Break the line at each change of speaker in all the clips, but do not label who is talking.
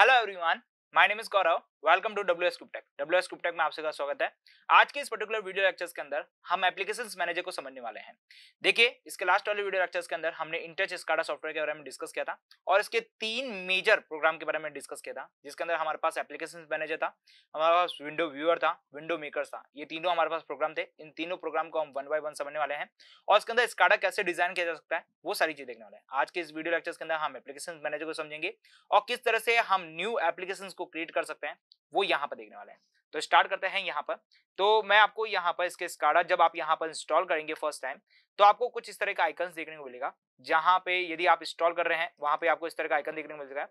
Hello everyone, my name is Gaurav welcome to W S Cube Tech W S Cube Tech में आप का स्वागत है आज के इस पर्टिकुलर वीडियो लेक्चर्स के अंदर हम एप्लीकेशन मैनेजर को समझने वाले हैं देखिए इसके लास्ट वाले वीडियो लेक्चर्स के अंदर हमने इंटच स्काडा सॉफ्टवेयर के बारे में डिस्कस किया था और इसके तीन मेजर प्रोग्राम के बारे में डिस्कस किया था जिसके अंदर हमारे पास एप्लीकेशन मैनेजर था हमारे पास विंडो व्यूअर था विंडो मेकर था ये तीनों हमारे पास प्रोग्राम थे इन तीनों प्रोग्राम को हम वन बाय वन समझने वाले हैं और इसके अंदर स्काडा कैसे डिजाइन किया जा सकता है वो सारी चीज देखने वाले हैं आज के इस वीडियो लेक्चर्स के अंदर हम एप्लीकेशन मैनेजर को समझेंगे और किस तरह से हम न्यू एप्लीकेशन को क्रिएट कर सकते हैं वो यहाँ पर देखने वाले हैं तो स्टार्ट करते हैं यहाँ पर तो मैं आपको यहाँ पर इसके स्काडा जब आप यहाँ पर इंस्टॉल करेंगे फर्स्ट टाइम तो आपको कुछ इस तरह का आइकन देखने को मिलेगा जहाँ पे यदि आप इंस्टॉल कर रहे हैं वहाँ पे आपको इस तरह का आइकन देखने को मिलेगा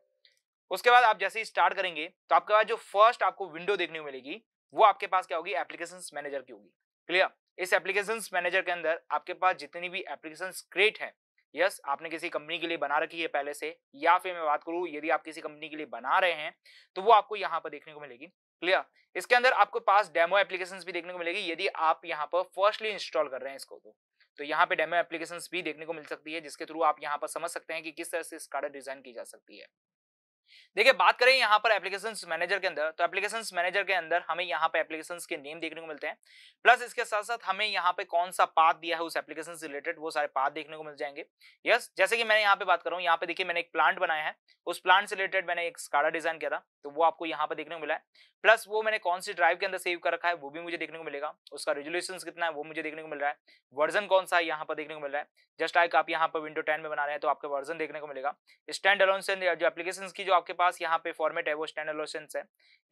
उसके बाद आप जैसे ही स्टार्ट करेंगे तो आपके पास जो फर्स्ट आपको विंडो देखने को मिलेगी वो आपके पास क्या होगी एप्लीकेशन मैनेजर की होगी क्लियर इस एप्लीकेशन मैनेजर के अंदर आपके पास जितनी भी एप्लीकेशन क्रिएट है यस आपने किसी कंपनी के लिए बना रखी है पहले से या फिर मैं बात करूँ यदि आप किसी कंपनी के लिए बना रहे हैं तो वो आपको यहाँ पर देखने को मिलेगी क्लियर इसके अंदर आपको पास डेमो एप्लीकेशन भी देखने को मिलेगी यदि आप यहाँ पर फर्स्टली इंस्टॉल कर रहे हैं इसको तो तो यहाँ पे डेमो एप्लीकेशन भी देखने को मिल सकती है जिसके थ्रू आप यहाँ पर समझ सकते हैं कि किस तरह से इस कार्ड डिजाइन की जा सकती है देखिए बात करें यहाँ पर एप्लीकेशन मैनेजर के अंदर तो एप्लीकेशन मैनेजर के अंदर हमें यहाँ पर एप्लीकेशन के नेम देखने को मिलते हैं प्लस इसके साथ साथ हमें यहाँ पे कौन सा पाथ दिया है उस एप्लीकेशन से रिलेटेड वो सारे पाथ देखने को मिल जाएंगे यस yes, जैसे कि मैंने यहाँ पे बात करूँ यहाँ पे देखिए मैंने एक प्लांट बनाया है उस प्लांट से रिलेटेड मैंने एक स्काडा डिजाइन किया था तो वो आपको यहाँ पे देखने को मिला है प्लस वो मैंने कौन सी ड्राइव के अंदर सेव कर रखा है वो भी मुझे देखने को मिलेगा उसका रेजोल्यूशन कितना है वो मुझे देखने को मिल रहा है वर्जन कौन सा है यहाँ पर देखने को मिल रहा है जस्ट लाइक आप यहाँ पर विंडो टेन में बना रहे हैं तो आपका वर्जन देखने को मिलेगा स्टैंड अलोन से जो एप्लीकेशन की जो आपके पास यहाँ पे फॉर्मेट है वो स्टैंडर्ड है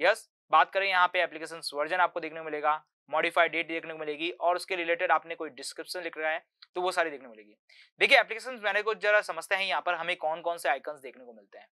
यस बात करें यहाँ पे एप्लीकेशन वर्जन आपको देखने को मिलेगा मॉडिफाइड डेट देखने को मिलेगी और उसके रिलेटेड आपने कोई डिस्क्रिप्शन लिख रहा है तो वो सारी देखने को मिलेगी देखिए एप्लीकेशन मैंने को जरा समझते हैं यहाँ पर हमें कौन कौन से आइकन्स देखने को मिलते हैं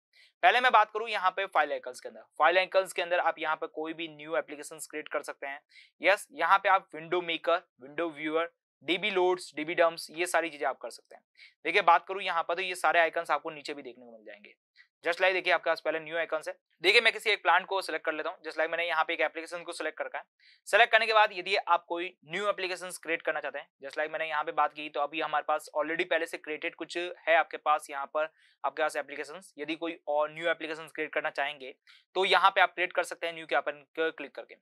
पहले मैं बात करूं यहाँ पे फाइल आइकन्स के अंदर फाइल आइकन्स के अंदर आप यहाँ पे कोई भी न्यू एप्लीकेशन क्रिएट कर सकते हैं यस यहाँ पे आप window maker window viewer DB loads DB dumps ये सारी चीजें आप कर सकते हैं देखिए बात करूं यहाँ पर तो ये सारे आइकन्स आपको नीचे भी देखने को मिल जाएंगे जस्ट लाइक देखिए आपके पास पहले न्यू आइकॉन्स है देखिए मैं किसी एक प्लांट को सिलेक्ट कर लेता हूँ जस्ट लाइक मैंने यहाँ पे एक एप्लीकेशन को सिलेक्ट करा है सिलेक्ट करने के बाद यदि आप कोई न्यू एप्लीकेशन क्रिएट करना चाहते हैं जस्ट लाइक मैंने यहाँ पे बात की तो अभी हमारे पास ऑलरेडी पहले से क्रिएटेड कुछ है आपके पास यहाँ पर आपके पास एप्लीकेशन यदि कोई और न्यू एप्लीकेशन क्रिएट करना चाहेंगे तो यहाँ पे आप क्रिएट कर सकते हैं न्यू के अपन क्लिक करके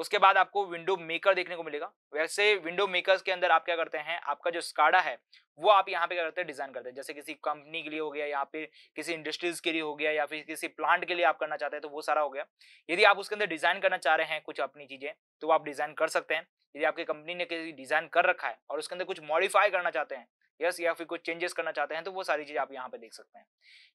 उसके बाद आपको विंडो मेकर देखने को मिलेगा वैसे विंडो मेकर्स के अंदर आप क्या करते हैं आपका जो स्काडा है वो आप यहाँ पे क्या करते हैं डिजाइन करते हैं जैसे किसी कंपनी के लिए हो गया या फिर किसी इंडस्ट्रीज के लिए हो गया या फिर किसी प्लांट के लिए आप करना चाहते हैं तो वो सारा हो गया यदि आप उसके अंदर डिजाइन करना चाह रहे हैं कुछ अपनी चीजें तो आप डिजाइन कर सकते हैं यदि आपकी कंपनी ने किसी डिजाइन कर रखा है और उसके अंदर कुछ मॉडिफाई करना चाहते हैं यस या फिर कुछ चेंजेस करना चाहते हैं तो वो सारी चीज आप यहाँ पे देख सकते हैं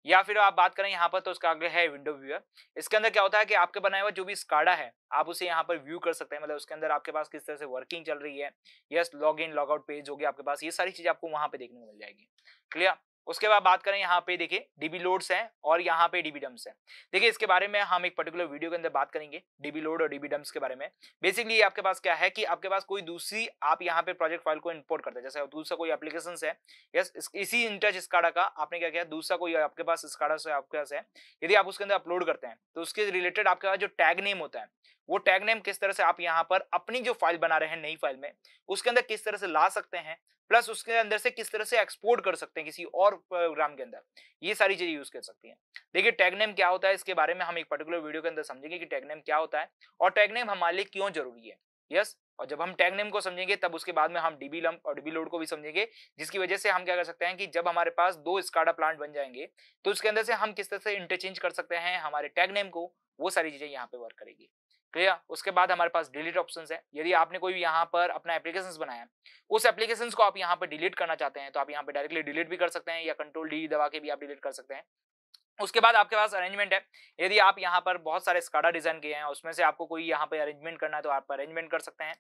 या फिर आप बात करें यहाँ पर तो उसका आगे है विंडो व्यूअर इसके अंदर क्या होता है कि आपके बनाया हुआ जो भी स्काडा है आप उसे यहाँ पर व्यू कर सकते हैं मतलब उसके अंदर आपके पास किस तरह से वर्किंग चल रही है yes log in log out page होगी आपके पास ये सारी चीज आपको वहां पे देखने को मिल जाएगी क्लियर उसके बाद बात करें यहाँ पे देखिए डीबी लोड्स हैं और यहाँ पे डीबी डम्स हैं देखिए इसके बारे में हम एक पर्टिकुलर वीडियो के अंदर बात करेंगे डीबी लोड और डीबी डम्स के बारे में बेसिकली आपके पास क्या है कि आपके पास कोई दूसरी आप यहाँ पे प्रोजेक्ट फाइल को इंपोर्ट करते हैं जैसे दूसरा कोई एप्लीकेशन है यस इसी इंटच स्काडा का आपने क्या किया दूसरा कोई आपके पास स्काडा से आपके पास है यदि आप उसके अंदर अपलोड करते हैं तो उसके रिलेटेड आपके पास जो टैग नेम होता है वो टैग नेम किस तरह से आप यहाँ पर अपनी जो फाइल बना रहे हैं नई फाइल में उसके अंदर किस तरह से ला सकते हैं प्लस उसके अंदर से किस तरह से एक्सपोर्ट कर सकते हैं किसी और प्रोग्राम के अंदर ये सारी चीजें यूज कर सकती हैं देखिए टैग नेम क्या होता है इसके बारे में हम एक पर्टिकुलर वीडियो के अंदर समझेंगे कि टैग नेम क्या होता है और टैग नेम हमारे लिए क्यों जरूरी है यस और जब हम टैग नेम को समझेंगे तब उसके बाद में हम डीबी लम्प और डीबी लोड को भी समझेंगे जिसकी वजह से हम क्या कर सकते हैं कि जब हमारे पास दो स्काडा प्लांट बन जाएंगे तो उसके अंदर से हम किस तरह से इंटरचेंज कर सकते हैं हमारे टैग नेम को वो सारी चीजें यहाँ पे वर्क करेगी क्लियर उसके बाद हमारे पास डिलीट ऑप्शन है यदि आपने कोई यहाँ पर अपना एप्लीकेशन बनाया उस एप्लीकेशन को आप यहाँ पर डिलीट करना चाहते हैं तो आप यहाँ पर डायरेक्टली डिलीट भी कर सकते हैं या कंट्रोल डी दबा के भी आप डिलीट कर सकते हैं उसके बाद आपके पास अरेंजमेंट है यदि आप यहाँ पर बहुत सारे स्काडा डिजाइन किए हैं उसमें से आपको कोई यहाँ पे अरेंजमेंट करना है तो आप अरेंजमेंट कर सकते हैं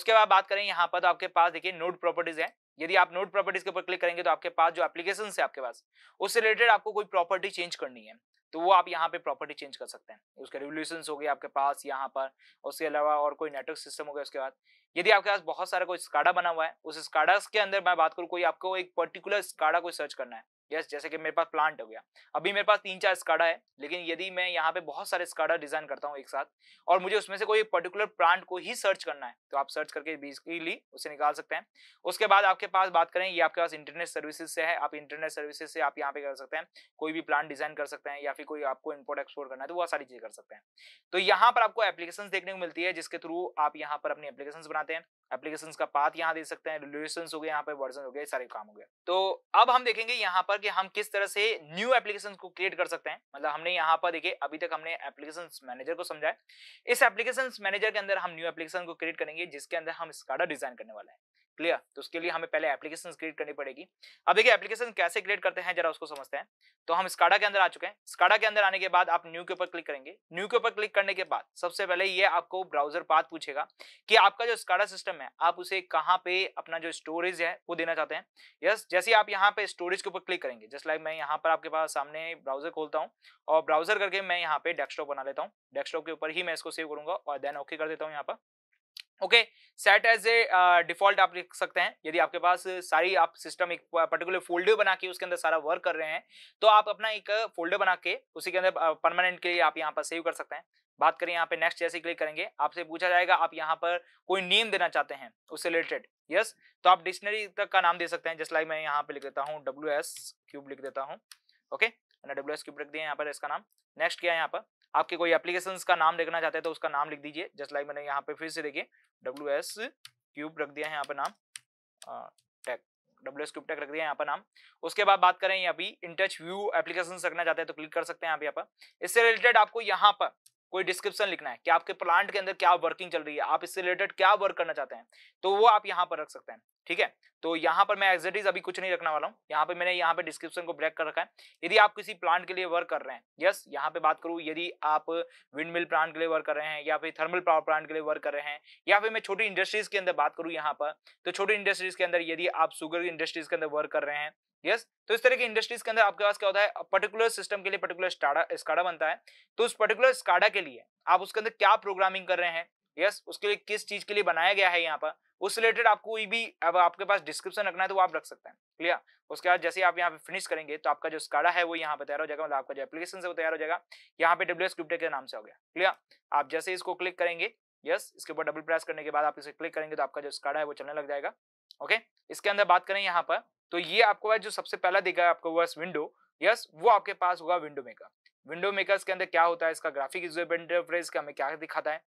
उसके बाद बात करें यहाँ पर तो आपके पास देखिए नोट प्रॉपर्टीज है यदि आप नोट प्रॉपर्टीज के ऊपर क्लिक करेंगे तो आपके पास जो एप्लीकेशन है आपके पास उससे रिलेटेड आपको कोई प्रॉपर्टी चेंज करनी है तो वो आप यहाँ पे प्रॉपर्टी चेंज कर सकते हैं उसके रेवल्यूशन हो गए आपके पास यहाँ पर उसके अलावा और कोई नेटवर्क सिस्टम हो गया उसके बाद यदि आपके पास बहुत सारा कोई स्काडा बना हुआ है उस स्काडा के अंदर मैं बात करूँ कोई आपको एक पर्टिकुलर स्काडा कोई सर्च करना है यस जैसे कि मेरे पास प्लांट हो गया अभी मेरे पास तीन चार स्काडा है लेकिन यदि मैं यहाँ पे बहुत सारे स्काडा डिजाइन करता हूँ एक साथ और मुझे उसमें से कोई पर्टिकुलर प्लांट को ही सर्च करना है तो आप सर्च करके बेसिकली उसे निकाल सकते हैं उसके बाद आपके पास बात करें ये आपके पास इंटरनेट सर्विसेज से है आप इंटरनेट सर्विसेज से आप यहाँ पे कर सकते हैं कोई भी प्लांट डिजाइन कर सकते हैं या फिर कोई आपको इम्पोर्ट एक्सपोर्ट करना है तो वह सारी चीजें कर सकते हैं तो यहाँ पर आपको एप्लीकेशन देखने को मिलती है जिसके थ्रू आप यहाँ पर अपनी एप्लीकेशन बनाते हैं एप्लीकेशन का पाथ यहाँ दे सकते हैं रिलेशन हो गया यहाँ पे वर्जन हो गया सारे काम हो गया तो अब हम देखेंगे यहाँ पर कि हम किस तरह से न्यू एप्लीकेशन को क्रिएट कर सकते हैं मतलब हमने यहाँ पर देखिए अभी तक हमने एप्लीकेशन मैनेजर को समझाया इस एप्लीकेशन मैनेजर के अंदर हम न्यू एप्लीकेशन को क्रिएट करेंगे जिसके अंदर हम स्काडा डिजाइन करने वाले हैं क्लियर तो उसके लिए हमें पहले एप्लीकेशन क्रिएट करनी पड़ेगी अब देखिए एप्लीकेशन कैसे क्रिएट करते हैं जरा उसको समझते हैं तो हम स्काडा के अंदर आ चुके हैं स्काडा के अंदर आने के बाद आप न्यू के ऊपर क्लिक करेंगे न्यू के ऊपर क्लिक करने के बाद सबसे पहले ये आपको ब्राउजर पात पूछेगा कि आपका जो स्काडा सिस्टम है आप उसे कहाँ पे अपना जो स्टोरेज है वो देना चाहते हैं यस जैसे आप यहाँ पे स्टोरेज के ऊपर क्लिक करेंगे जस्ट लाइक मैं यहाँ पर आपके पास सामने ब्राउजर खोलता हूँ और ब्राउजर करके मैं यहाँ पे डेस्कटॉप बना लेता हूँ डेस्कटॉप के ऊपर ही मैं इसको सेव करूंगा और देन ओके कर देता हूँ यहाँ पर okay set as a default आप लिख सकते हैं यदि आपके पास सारी आप सिस्टम एक पर्टिकुलर फोल्डर बना के उसके अंदर सारा वर्क कर रहे हैं तो आप अपना एक फोल्डर बना के उसी के अंदर परमानेंट के लिए आप यहाँ पर सेव कर सकते हैं बात करें यहाँ पे नेक्स्ट जैसे क्लिक करेंगे आपसे पूछा जाएगा आप यहाँ पर कोई नेम देना चाहते हैं उससे रिलेटेड यस तो आप डिक्शनरी तक का नाम दे सकते हैं जस्ट लाइक मैं यहाँ पे लिख देता हूँ डब्ल्यू एस क्यूब लिख देता हूँ ओके मैंने डब्ल्यू एस क्यूब लिख दिया यहाँ पर इसका नाम नेक्स्ट क्या है यहाँ पर आपके कोई एप्लीकेशन का नाम लिखना चाहते हैं तो उसका नाम लिख दीजिए जस्ट लाइक मैंने यहाँ पे फिर से देखिए डब्ल्यू एस क्यूब रख दिया है यहाँ पर नाम tech W S Cube Tech रख दिया यहाँ पर नाम उसके बाद बात करें अभी इन टच व्यू एप्लीकेशन रखना चाहते हैं तो क्लिक कर सकते हैं यहाँ पर इससे रिलेटेड आपको यहाँ पर कोई डिस्क्रिप्शन लिखना है कि आपके प्लांट के अंदर क्या वर्किंग चल रही है आप इससे रिलेटेड क्या वर्क करना चाहते हैं तो वो आप यहाँ पर रख सकते हैं ठीक है तो यहाँ पर मैं एग्जेटिज अभी कुछ नहीं रखने वाला हूँ यहाँ पे मैंने यहाँ पे डिस्क्रिप्शन को ब्रेक कर रखा है यदि आप किसी प्लांट के लिए वर्क कर रहे हैं यस यहाँ पे बात करूँ यदि आप विंड मिल प्लांट के लिए वर्क कर रहे हैं या फिर थर्मल पावर प्लांट के लिए वर्क कर रहे हैं या फिर मैं छोटी इंडस्ट्रीज के अंदर बात करूँ यहाँ पर तो छोटी इंडस्ट्रीज के अंदर यदि आप शुगर इंडस्ट्रीज के अंदर वर्क कर रहे हैं यस yes? तो इस तरह की इंडस्ट्रीज के अंदर आपके पास क्या होता है पर्टिकुलर सिस्टम के लिए पर्टिकुलर स्काडा बनता है तो उस पर्टिकुलर स्काडा के लिए आप उसके अंदर क्या प्रोग्रामिंग कर रहे हैं यस उसके लिए किस चीज के लिए बनाया गया है यहाँ पर उस रिलेटेड आपको कोई भी अब आपके पास डिस्क्रिप्शन रखना है तो वो आप रख सकते हैं क्लियर उसके बाद जैसे आप यहाँ पे फिनिश करेंगे तो आपका जो स्काडा है वो यहाँ पे तैयार हो जाएगा मतलब आपका जो एप्लीकेशन है वो तैयार हो जाएगा यहाँ पे डब्ल्यू एस के नाम से हो गया क्लियर आप जैसे इसको क्लिक करेंगे यस इसके ऊपर डबल प्रेस करने के बाद आप इसे क्लिक करेंगे तो आपका जो स्काडा है वो चलने लग जाएगा ओके इसके अंदर बात करें यहाँ पर तो ये आपको जो सबसे पहला दिखा आपको बस विंडो यस वो आपके पास होगा विंडो मेकर विंडो मेकर के अंदर क्या होता है इसका ग्राफिक यूजर का हमें क्या दिखाता है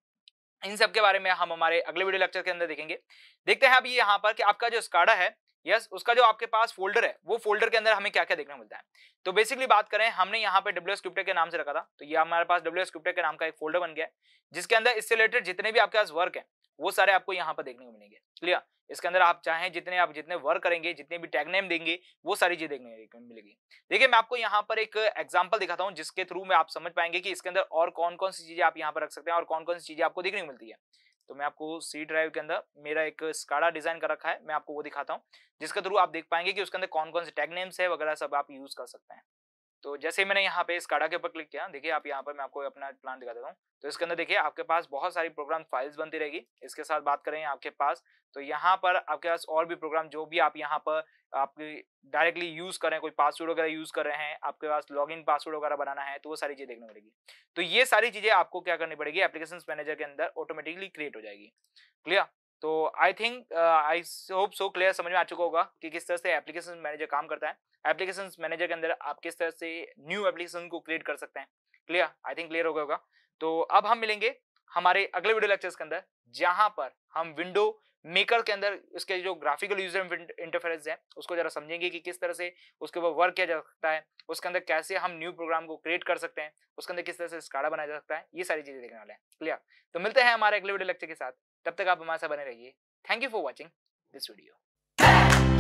इन सब के बारे में हम हमारे अगले वीडियो लेक्चर के अंदर देखेंगे देखते हैं अभी यहाँ पर कि आपका जो स्काडा है यस yes, उसका जो आपके पास फोल्डर है वो फोल्डर के अंदर हमें क्या क्या देखने मिलता है तो बेसिकली बात करें हमने यहाँ पे डब्ल्यू स्क्रिप्टर के नाम से रखा था तो ये हमारे पास डब्ल्यू स्क्रिप्टर के नाम का एक फोल्डर बन गया है जिसके अंदर इससे रिलेटेड जितने भी आपके पास वर्क है वो सारे आपको यहाँ पर देखने को मिलेंगे क्लियर इसके अंदर आप चाहें जितने आप जितने वर्क करेंगे जितने भी टैग नेम देंगे वो सारी चीज देखने को मिलेगी देखिए मैं आपको यहाँ पर एक एग्जाम्पल दिखाता हूँ जिसके थ्रू में आप समझ पाएंगे कि इसके अंदर और कौन कौन सी चीजें आप यहाँ पर रख सकते हैं और कौन कौन सी चीजें आपको देखने को मिलती है तो मैं आपको सी ड्राइव के अंदर मेरा एक स्काडा डिजाइन कर रखा है मैं आपको वो दिखाता हूँ जिसके थ्रू आप देख पाएंगे कि उसके अंदर कौन कौन से टैग नेम्स है वगैरह सब आप यूज कर सकते हैं तो जैसे मैंने यहाँ पे इस काड़ा के ऊपर क्लिक किया देखिए आप यहाँ पर मैं आपको अपना प्लान दिखा देता हूँ तो इसके अंदर देखिए आपके पास बहुत सारी प्रोग्राम फाइल्स बनती रहेगी इसके साथ बात करें आपके पास तो यहाँ पर आपके पास और भी प्रोग्राम जो भी आप यहाँ पर आप डायरेक्टली यूज कर रहे हैं कोई पासवर्ड वगैरह यूज कर रहे हैं आपके पास लॉगिन पासवर्ड वगैरह बनाना है तो वो सारी चीजें देखनी पड़ेगी तो ये सारी चीजें आपको क्या करनी पड़ेगी एप्लीकेशन मैनेजर के अंदर ऑटोमेटिकली क्रिएट हो जाएगी क्लियर तो I think I hope so clear समझ में आ चुका होगा कि किस तरह से एप्लीकेशन मैनेजर काम करता है एप्लीकेशन मैनेजर के अंदर आप किस तरह से न्यू एप्लीकेशन को क्रिएट कर सकते हैं क्लियर आई थिंक क्लियर हो गया होगा तो अब हम मिलेंगे हमारे अगले वीडियो लेक्चर्स के अंदर जहां पर हम विंडो मेकर के अंदर उसके जो ग्राफिकल यूजर इंटरफेरेंस है उसको जरा समझेंगे कि किस तरह से उसके ऊपर वर्क किया जा सकता है उसके अंदर कैसे हम न्यू प्रोग्राम को क्रिएट कर सकते हैं उसके अंदर किस तरह से स्काडा बनाया जा सकता है ये सारी चीजें देखने वाले हैं क्लियर तो मिलते हैं हमारे अगले वीडियो लेक्चर के साथ तब तक आप हमारे साथ बने रहिए thank you for watching this video